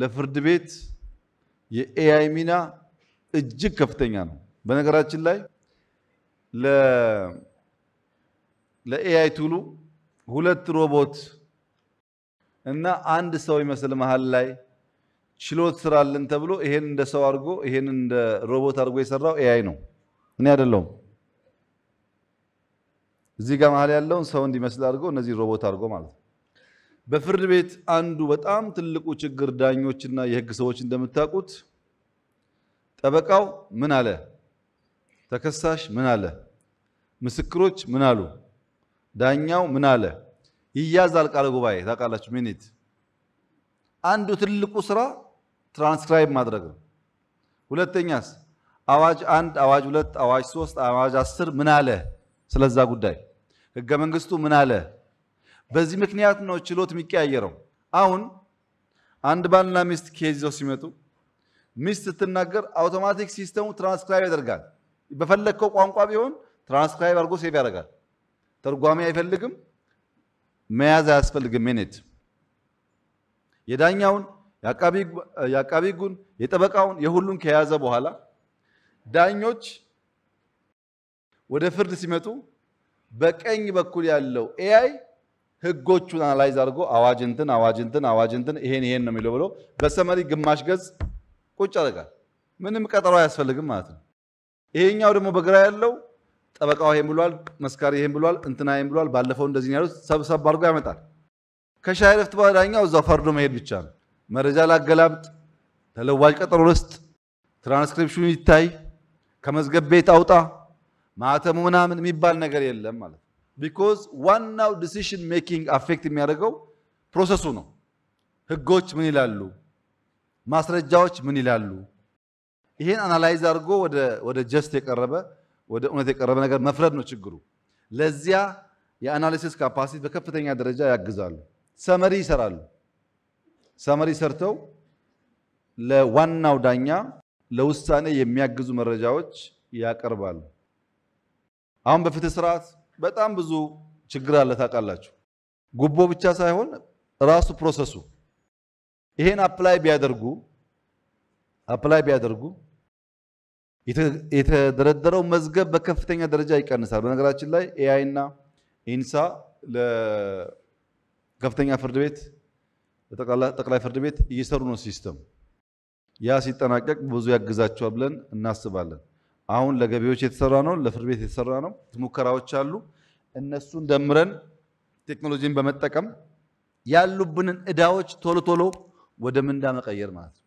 ለፍርድ ቤት የኤአይ ሚና እጅግ ከፍተኛ ነው። በነገራችን ላይ ለኤአይ ቱሉ ሁለት ሮቦት እና አንድ ሰው ይመስል መሃል ላይ ችሎት ስራልን ተብሎ ይሄን እንደ ሰው አድርጎ ይሄን እንደ ሮቦት አድርጎ የሰራው ኤአይ ነው፣ እኔ አይደለሁም። እዚህ ጋር መሃል ያለውን ሰው እንዲመስል አድርጎ እነዚህ ሮቦት አድርጎ ማለት ነው። በፍርድ ቤት አንዱ በጣም ትልቁ ችግር ዳኞችና የህግ ሰዎች እንደምታውቁት ጠበቃው ምን አለ፣ ተከሳሽ ምን አለ፣ ምስክሮች ምን አሉ፣ ዳኛው ምን አለ፣ ይያዛል ቃለ ጉባኤ ታውቃላችሁ። ሚኒት አንዱ ትልቁ ስራ ትራንስክራይብ ማድረግ ነው። ሁለተኛስ አዋጅ አንድ አዋጅ ሁለት አዋጅ ሶስት አዋጅ አስር ምን አለ ስለዛ ጉዳይ ህገ መንግስቱ ምን አለ በዚህ ምክንያት ነው ችሎት የሚቀያየረው። አሁን አንድ ባልና ሚስት ኬዝ ይዘው ሲመጡ ሚስት ስትናገር አውቶማቲክ ሲስተሙ ትራንስክራይብ ያደርጋል። በፈለግከው ቋንቋ ቢሆን ትራንስክራይብ አድርጎ ሴቭ ያደርጋል። ተርጓሚ አይፈልግም፣ መያዝ አያስፈልግም። ሚኒት የዳኛውን የአቃቢ ሕጉን የጠበቃውን የሁሉን ከያዘ በኋላ ዳኞች ወደ ፍርድ ሲመጡ በቀኝ በኩል ያለው ኤአይ ህጎቹን አናላይዝ አድርጎ አዋጅ እንትን አዋጅ እንትን አዋጅ እንትን ይሄን ይሄን ነው የሚለው ብሎ በሰመሪ ግማሽ ገጽ ቁጭ አደርጋል። ምንም ቀጠሮ አያስፈልግም ማለት ነው። ይሄኛው ደግሞ በግራ ያለው ጠበቃው ይሄን ብሏል፣ መስካሪ ይሄን ብሏል፣ እንትና ይሄን ብሏል፣ ባለፈው እንደዚህ ያሉት ሰብሰብ አድርጎ ያመጣል። ከሻይ ረፍት በኋላ ዳኛው እዛው ፈርዶ መሄድ ብቻ ነው። መረጃ ላገላብጥ፣ ተለዋጭ ቀጠሮ ልስጥ፣ ትራንስክሪፕሽኑ ይታይ፣ ከመዝገብ ቤት አውጣ፣ ማተሙ ምናምን የሚባል ነገር የለም ማለት ነው። ቢኮዝ ዋናው ዲሲሽን ሜኪንግ አፌክት የሚያደርገው ፕሮሰሱ ነው። ህጎች ምን ይላሉ? ማስረጃዎች ምን ይላሉ? ይሄን አናላይዝ አድርጎ ወደ ጀስት የቀረበ ወደ እውነት የቀረበ ነገር መፍረድ ነው ችግሩ። ለዚያ የአናሊሲስ ካፓሲቲ በከፍተኛ ደረጃ ያግዛሉ። ሰመሪ ይሰራሉ። ሰመሪ ሰርተው ለዋናው ዳኛ ለውሳኔ የሚያግዙ መረጃዎች ያቀርባሉ። አሁን በፍትህ ስርዓት በጣም ብዙ ችግር አለ ታውቃላችሁ። ጉቦ ብቻ ሳይሆን ራሱ ፕሮሰሱ ይሄን አፕላይ ቢያደርጉ አፕላይ ቢያደርጉ የተደረደረው መዝገብ በከፍተኛ ደረጃ ይቀንሳል። በነገራችን ላይ ኤአይ እና ኢንሳ ለከፍተኛ ፍርድ ቤት ጠቅላይ ፍርድ ቤት እየሰሩ ነው። ሲስተም ያ ሲጠናቀቅ ብዙ ያግዛቸዋል ብለን እናስባለን። አሁን ለገቢዎች የተሰራ ነው፣ ለፍርድ ቤት የተሰራ ነው። ሙከራዎች አሉ። እነሱን ደምረን ቴክኖሎጂን በመጠቀም ያሉብንን እዳዎች ቶሎ ቶሎ ወደ ምንዳ መቀየር ማለት ነው።